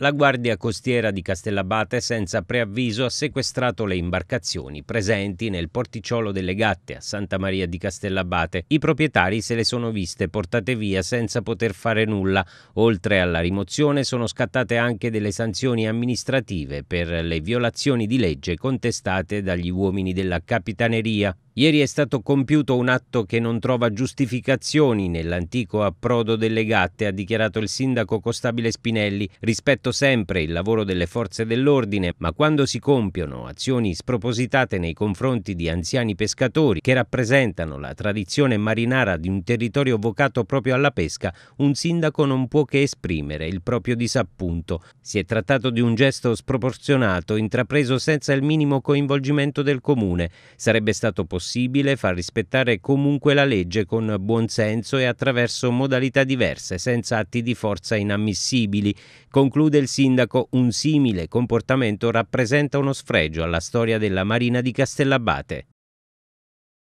La Guardia Costiera di Castellabate senza preavviso ha sequestrato le imbarcazioni presenti nel porticciolo delle Gatte a Santa Maria di Castellabate. I proprietari se le sono viste portate via senza poter fare nulla. Oltre alla rimozione sono scattate anche delle sanzioni amministrative per le violazioni di legge contestate dagli uomini della Capitaneria. Ieri è stato compiuto un atto che non trova giustificazioni nell'antico approdo delle Gatte, ha dichiarato il sindaco Costabile Spinelli, rispetto Rispetto sempre il lavoro delle forze dell'ordine, ma quando si compiono azioni spropositate nei confronti di anziani pescatori che rappresentano la tradizione marinara di un territorio vocato proprio alla pesca, un sindaco non può che esprimere il proprio disappunto. Si è trattato di un gesto sproporzionato intrapreso senza il minimo coinvolgimento del comune. Sarebbe stato possibile far rispettare comunque la legge con buonsenso e attraverso modalità diverse, senza atti di forza inammissibili. Conclude del sindaco un simile comportamento rappresenta uno sfregio alla storia della Marina di Castellabate.